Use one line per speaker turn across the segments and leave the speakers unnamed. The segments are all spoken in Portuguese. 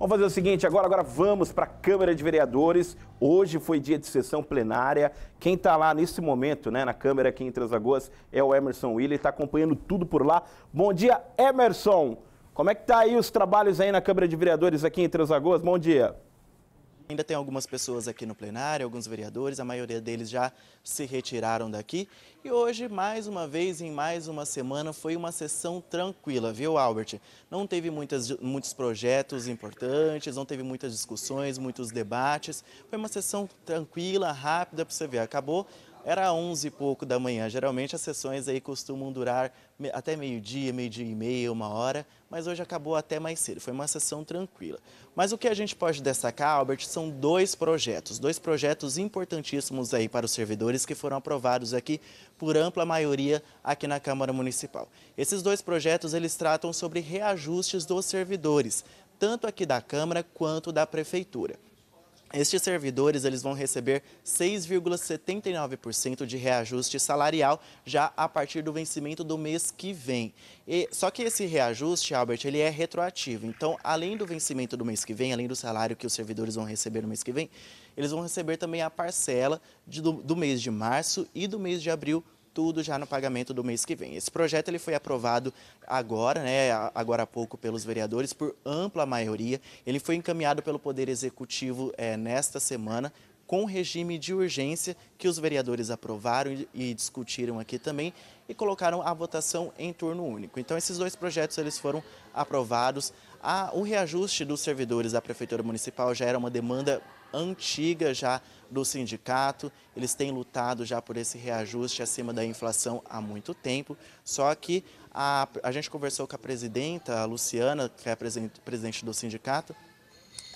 Vamos fazer o seguinte agora, agora vamos para a Câmara de Vereadores. Hoje foi dia de sessão plenária. Quem está lá nesse momento, né, na Câmara aqui em Três Lagoas, é o Emerson Willi, está acompanhando tudo por lá. Bom dia, Emerson! Como é que tá aí os trabalhos aí na Câmara de Vereadores aqui em Três Lagoas? Bom dia! Ainda tem algumas pessoas aqui no plenário, alguns vereadores, a maioria deles já se retiraram daqui. E hoje, mais uma vez, em mais uma semana, foi uma sessão tranquila, viu, Albert? Não teve muitas, muitos projetos importantes, não teve muitas discussões, muitos debates. Foi uma sessão tranquila, rápida, para você ver. Acabou era 11 e pouco da manhã. Geralmente as sessões aí costumam durar até meio-dia, meio-dia e meia, uma hora, mas hoje acabou até mais cedo. Foi uma sessão tranquila. Mas o que a gente pode destacar, Albert, são dois projetos, dois projetos importantíssimos aí para os servidores que foram aprovados aqui por ampla maioria aqui na Câmara Municipal. Esses dois projetos eles tratam sobre reajustes dos servidores, tanto aqui da Câmara quanto da Prefeitura. Estes servidores eles vão receber 6,79% de reajuste salarial já a partir do vencimento do mês que vem. E, só que esse reajuste, Albert, ele é retroativo. Então, além do vencimento do mês que vem, além do salário que os servidores vão receber no mês que vem, eles vão receber também a parcela de, do, do mês de março e do mês de abril tudo já no pagamento do mês que vem. Esse projeto ele foi aprovado agora, né, agora há pouco pelos vereadores, por ampla maioria. Ele foi encaminhado pelo Poder Executivo é, nesta semana com regime de urgência que os vereadores aprovaram e discutiram aqui também e colocaram a votação em turno único. Então esses dois projetos eles foram aprovados. Ah, o reajuste dos servidores da prefeitura municipal já era uma demanda antiga já do sindicato. Eles têm lutado já por esse reajuste acima da inflação há muito tempo. Só que a, a gente conversou com a presidenta, a Luciana, que é a presidente do sindicato,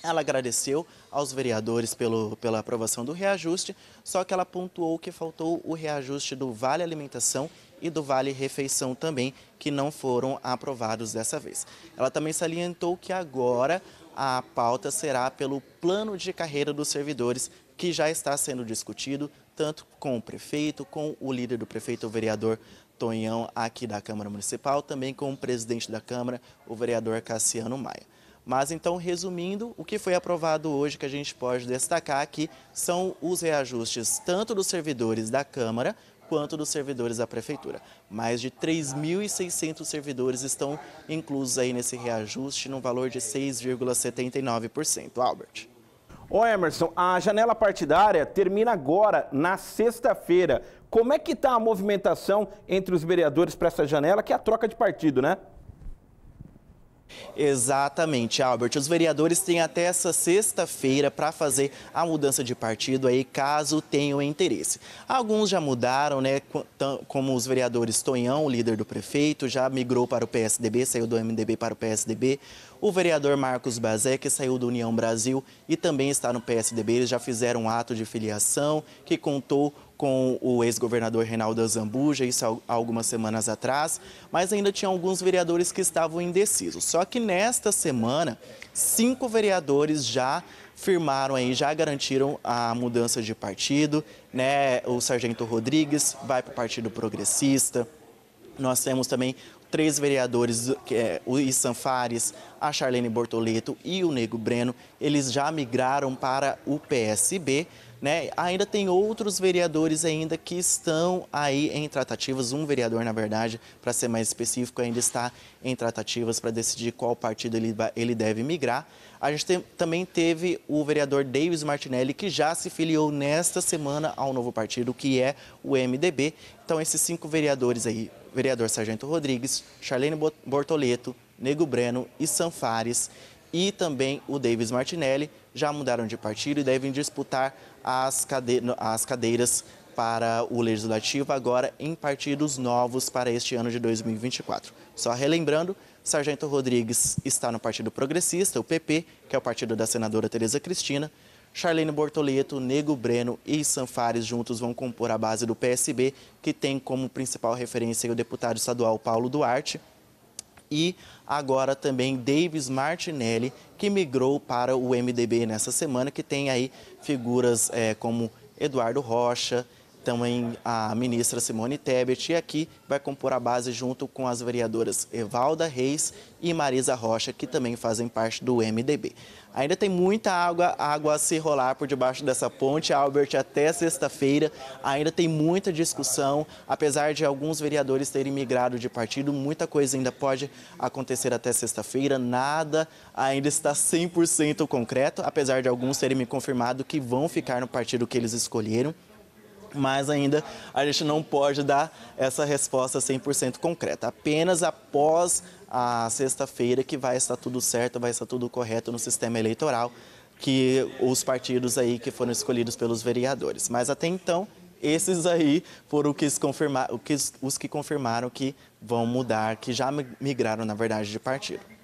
ela agradeceu aos vereadores pelo, pela aprovação do reajuste, só que ela pontuou que faltou o reajuste do Vale Alimentação e do Vale Refeição também, que não foram aprovados dessa vez. Ela também salientou que agora a pauta será pelo plano de carreira dos servidores, que já está sendo discutido tanto com o prefeito, com o líder do prefeito, o vereador Tonhão, aqui da Câmara Municipal, também com o presidente da Câmara, o vereador Cassiano Maia. Mas então, resumindo, o que foi aprovado hoje que a gente pode destacar aqui são os reajustes tanto dos servidores da Câmara quanto dos servidores da Prefeitura. Mais de 3.600 servidores estão inclusos aí nesse reajuste, num valor de 6,79%. Albert. Ô Emerson, a janela partidária termina agora, na sexta-feira. Como é que está a movimentação entre os vereadores para essa janela, que é a troca de partido, né? Exatamente, Albert. Os vereadores têm até essa sexta-feira para fazer a mudança de partido aí, caso tenham interesse. Alguns já mudaram, né? Como os vereadores Tonhão, líder do prefeito, já migrou para o PSDB, saiu do MDB para o PSDB. O vereador Marcos Bazé, que saiu do União Brasil e também está no PSDB, eles já fizeram um ato de filiação que contou com o ex-governador Reinaldo Zambuja, isso há algumas semanas atrás, mas ainda tinha alguns vereadores que estavam indecisos. Só que nesta semana, cinco vereadores já firmaram aí, já garantiram a mudança de partido, né? O Sargento Rodrigues vai para o Partido Progressista. Nós temos também três vereadores, que é, o Isan Fares a Charlene Bortoleto e o Nego Breno, eles já migraram para o PSB. Né? Ainda tem outros vereadores ainda que estão aí em tratativas. Um vereador, na verdade, para ser mais específico, ainda está em tratativas para decidir qual partido ele, ele deve migrar. A gente tem, também teve o vereador Davis Martinelli, que já se filiou nesta semana ao novo partido, que é o MDB. Então, esses cinco vereadores aí, vereador Sargento Rodrigues, Charlene Bortoleto, Nego Breno e Sanfares e também o Davis Martinelli já mudaram de partido e devem disputar as, cade... as cadeiras para o Legislativo agora em partidos novos para este ano de 2024. Só relembrando, Sargento Rodrigues está no Partido Progressista, o PP, que é o partido da senadora Tereza Cristina. Charlene Bortoleto, Nego Breno e Sanfares juntos vão compor a base do PSB, que tem como principal referência o deputado estadual Paulo Duarte, e agora também Davis Martinelli, que migrou para o MDB nessa semana, que tem aí figuras é, como Eduardo Rocha, também então, a ministra Simone Tebet, e aqui vai compor a base junto com as vereadoras Evalda Reis e Marisa Rocha, que também fazem parte do MDB. Ainda tem muita água, água a se rolar por debaixo dessa ponte, Albert, até sexta-feira. Ainda tem muita discussão, apesar de alguns vereadores terem migrado de partido, muita coisa ainda pode acontecer até sexta-feira. Nada ainda está 100% concreto, apesar de alguns terem me confirmado que vão ficar no partido que eles escolheram mas ainda a gente não pode dar essa resposta 100% concreta. Apenas após a sexta-feira que vai estar tudo certo, vai estar tudo correto no sistema eleitoral, que os partidos aí que foram escolhidos pelos vereadores. Mas até então, esses aí foram que os que confirmaram que vão mudar, que já migraram, na verdade, de partido.